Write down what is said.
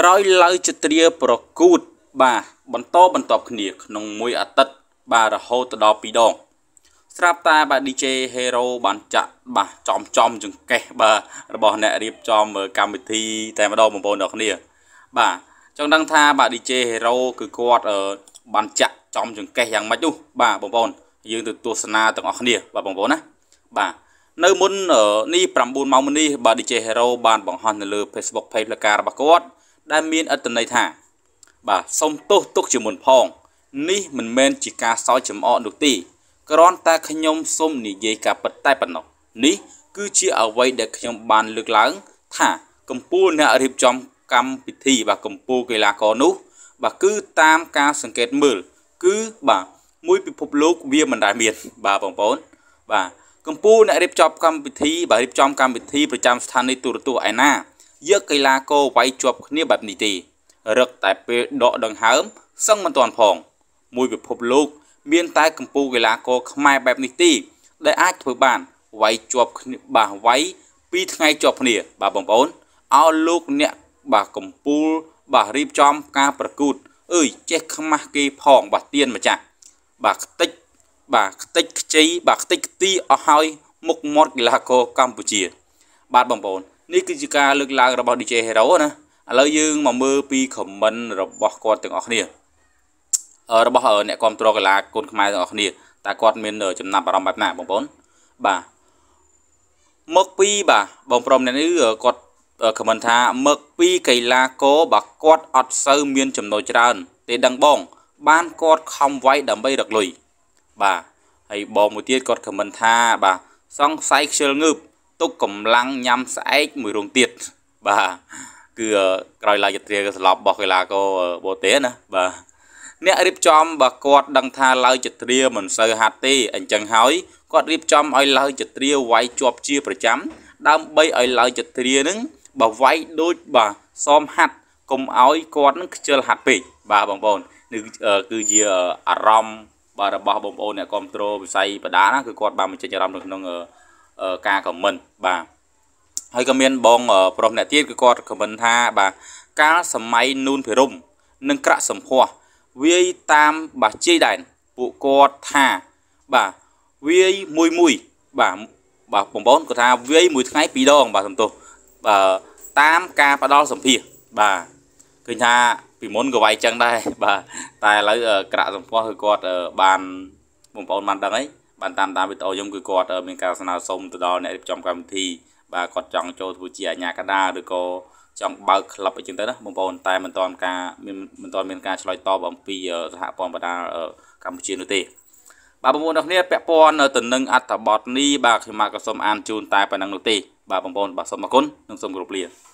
ក្រោយឡៅចត្រាប្រកួតបាទបន្តបន្តគ្នាក្នុងមួយអាទិត្យបាទរហូតដល់2ដងស្រាប់តែបាទ DJ Hero បានចាក់បាទចំចំចង្កេះបាទរបស់អ្នករៀបចំកម្មវិធីតែម្ដងបងប្អូនទាំងគ្នាបាទចង់ដឹងថាបាទ DJ Hero គឺគាត់បានចាក់ចំចង្កេះយ៉ាងម៉េចនោះបាទបងប្អូនយើងទៅទស្សនាទាំងអស់គ្នាបាទបងប្អូនណាបាទនៅមុននេះ9ម៉ោងមុននេះបាទ DJ Hero បានបង្ហោះនៅលើ Facebook Page លការបស់គាត់ដែលមានអត្តន័យថាបាទសូមទោសទុកជាមុនផងនេះមិនមែនជាការសើចចំអកនោះទេគ្រាន់តែខ្ញុំសូមនិយាយការពិតតែប៉ុណ្ណោះ នេះគឺជាអ្វីដែលខ្ញុំ បានលើកឡើង ថាកម្ពុជាអ្នករៀបចំកម្មពិធី បាទកម្ពុជាកីឡាករនោះ បាទគឺតាមការសង្កេតមើលគឺបាទមួយពិភពលោក វាមិនដែលមាន បាទបងប្អូនបាទកម្ពុជាអ្នករៀបចំកម្មវិធីបាទរៀបចំកម្មវិធីប្រចាំស្ថានីយទូរទស្សន៍ឯណាយកកីឡាករវាយជាប់គ្នាបែបនេះទេរឹកតែពេលដកដង្ហើមសឹងមិនទាន់ផង មួយពិភពលោក មានតែកម្ពុជាកីឡាករខ្មែរបែបនេះទេដែលអាចធ្វើបានវាយជាប់គ្នា បាទវាយពីរថ្ងៃជាប់គ្នាបាទបងប្អូនឲ្យលោកអ្នក បាទកម្ពុជាបាទរៀបចំការប្រកួតអើយចេះខ្មាស់គេផង បាទទៀនម្ចាស់បាទខ្ទេចបាទខ្ទេចខ្ចីបាទខ្ទេចខ្ទីអស់ហើយ មុខមាត់កីឡាករកម្ពុជា បាទបងប្អូននេះគឺជាការលើកឡើងរបស់ DJ Hero ណាឥឡូវយើងមកមើលពី comment របស់គាត់ទាំងអស់គ្នារបស់អ្នកគ្រប់គ្រងកីឡាកូនខ្មែរទាំងអស់គ្នាតើគាត់មានចំណាប់អារម្មណ៍បែបណាបងប្អូនបាទមកពីបាទបងប្រុសអ្នកនេះគាត់ comment ថាមកពីកីឡាករបាទគាត់អត់សូវមានចំណូលច្រើនទេដឹងបងបានគាត់ខំវាយដើម្បីរកលុយបាទហើយបងមួយទៀតគាត់ comment ថាបាទសង្ស័យខ្ជិលងើបទុកកម្លាំងញ៉ាំស្អែកមួយរងទៀតបាទគឺក្រោយឡើងជាត្រាក៏ស្លាប់របស់កីឡាករបូទេណាបាទអ្នករៀបចំបើគាត់ដឹងថាឡើយជាត្រាមិនសូវហាត់ទេអញ្ចឹងហើយគាត់រៀបចំឲ្យឡើយជាត្រាវាយជាប់ជាប្រចាំដើម្បីឲ្យឡើយជាត្រានឹងបើវាយដូចបាទសមហាត់កុំឲ្យគាត់នឹងខ្ជិលហាត់ពេកបាទបងប្អូននេះគឺជាអារម្មណ៍បាទរបស់បងប្អូនអ្នកគ្រប់គ្រងវិស័យបដាណាគឺគាត់បានបញ្ចេញអារម្មណ៍នៅក្នុងការខមមិនបាទហើយក៏មានបងប្រុសម្នាក់ទៀតគឺគាត់ខមមិនថាបាទកាលសម័យនូនភិរមនិងក្រក់សម្ភ័សវាយតាមបាជ័យដែនពួកគាត់ថាបាទវាយមួយមួយបាទបាទបងប្អូនគាត់ថាវាយមួយថ្ងៃពីរដងបាទសំទោសបាទតាមការផ្ដាល់សម្ភារបាទឃើញថាពីមុនក៏វាយចឹងដែរបាទតែឥឡូវក្រក់សម្ភ័សគឺគាត់បានបងប្អូនបានដឹងហើយបានតាមតាមវីដេអូខ្ញុំគឺគាត់ មានការស្នើសុំទៅដល់អ្នករៀបចំកម្មវិធីបាទគាត់ចង់ចូលធ្វើជាអាជ្ញាកណ្ដាលឬក៏ចង់បើកក្លឹបអីចឹងទៅណាបងប្អូនតែមិនទាន់ការមានមិនទាន់មានការឆ្លើយតបអំពីសហព័ន្ធបណ្ដាលកម្ពុជានោះទេបាទបងប្អូនទាំងគ្នាពាក់ព័ន្ធទៅនឹងអត្ថបទនេះបាទខ្ញុំមកក៏សូមអានជូនតែប៉ុណ្ណឹងនោះទេបាទបងប្អូនបាទសូមអរគុណនិងសូមគោរពលា